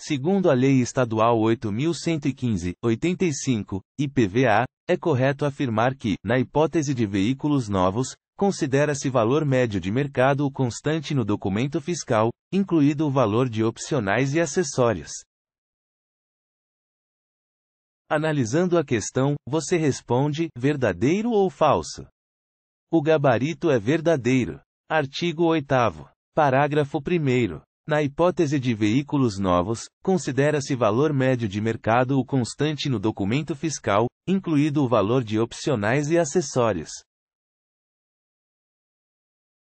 segundo a Lei Estadual 8.115, 85, IPVA, é correto afirmar que, na hipótese de veículos novos, considera-se valor médio de mercado o constante no documento fiscal, incluído o valor de opcionais e acessórios. Analisando a questão, você responde: verdadeiro ou falso? O gabarito é verdadeiro. Artigo 8. Parágrafo 1. Na hipótese de veículos novos, considera-se valor médio de mercado o constante no documento fiscal, incluído o valor de opcionais e acessórios.